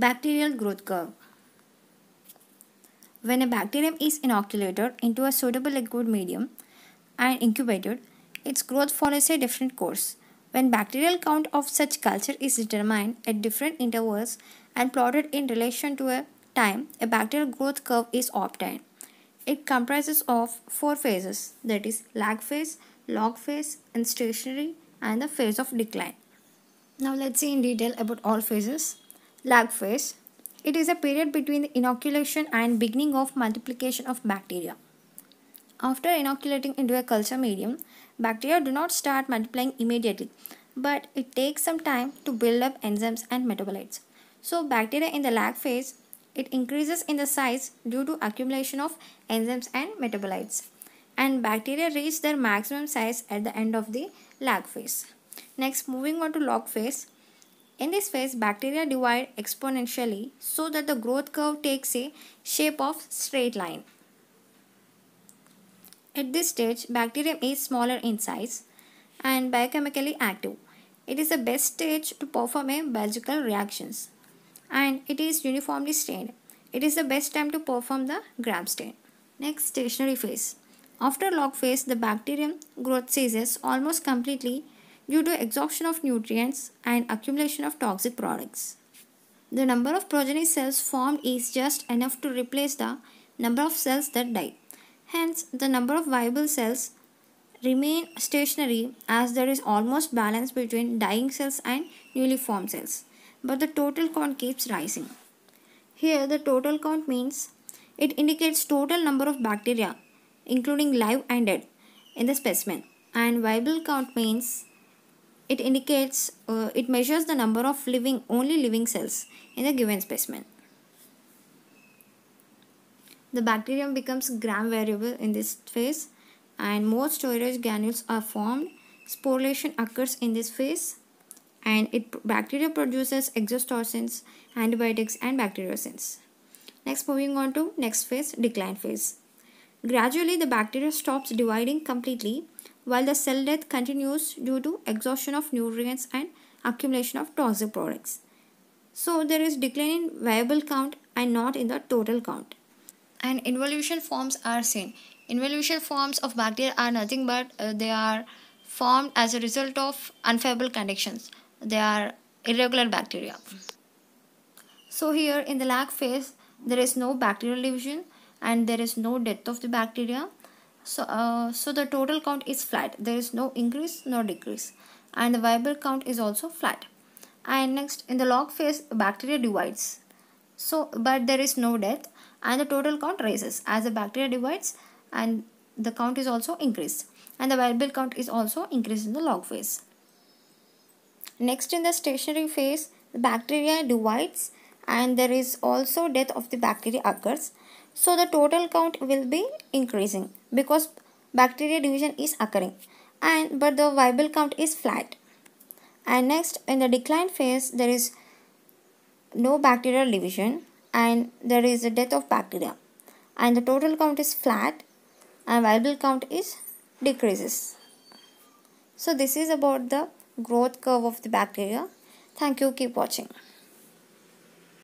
Bacterial growth curve. When a bacterium is inoculated into a suitable liquid medium and incubated, its growth follows a different course. When bacterial count of such culture is determined at different intervals and plotted in relation to a time, a bacterial growth curve is obtained. It comprises of four phases that is lag phase, log phase and stationary and the phase of decline. Now let's see in detail about all phases. Lag phase. It is a period between the inoculation and beginning of multiplication of bacteria. After inoculating into a culture medium, bacteria do not start multiplying immediately, but it takes some time to build up enzymes and metabolites. So bacteria in the lag phase, it increases in the size due to accumulation of enzymes and metabolites. And bacteria reach their maximum size at the end of the lag phase. Next, moving on to log phase. In this phase, bacteria divide exponentially so that the growth curve takes a shape of straight line. At this stage, bacterium is smaller in size and biochemically active. It is the best stage to perform a biological reactions and it is uniformly stained. It is the best time to perform the gram stain. Next stationary phase. After log phase, the bacterium growth ceases almost completely due to exhaustion of nutrients and accumulation of toxic products. The number of progeny cells formed is just enough to replace the number of cells that die. Hence, the number of viable cells remain stationary as there is almost balance between dying cells and newly formed cells. But the total count keeps rising. Here, the total count means it indicates total number of bacteria, including live and dead, in the specimen. And viable count means it indicates uh, it measures the number of living only living cells in a given specimen the bacterium becomes gram variable in this phase and more storage granules are formed sporulation occurs in this phase and it bacteria produces exotoxins antibiotics and bacteriocins next moving on to next phase decline phase gradually the bacteria stops dividing completely while the cell death continues due to exhaustion of nutrients and accumulation of toxic products. So there is decline in viable count and not in the total count. And involution forms are seen. Involution forms of bacteria are nothing but uh, they are formed as a result of unfavorable conditions. They are irregular bacteria. So here in the lag phase, there is no bacterial division and there is no death of the bacteria. So, uh, so the total count is flat. There is no increase nor decrease. And the viable count is also flat. And next, in the log phase, bacteria divides. So, but there is no death and the total count rises as the bacteria divides and the count is also increased. And the viable count is also increased in the log phase. Next, in the stationary phase, the bacteria divides and there is also death of the bacteria occurs so the total count will be increasing because bacteria division is occurring and but the viable count is flat and next in the decline phase there is no bacterial division and there is a death of bacteria and the total count is flat and viable count is decreases so this is about the growth curve of the bacteria thank you keep watching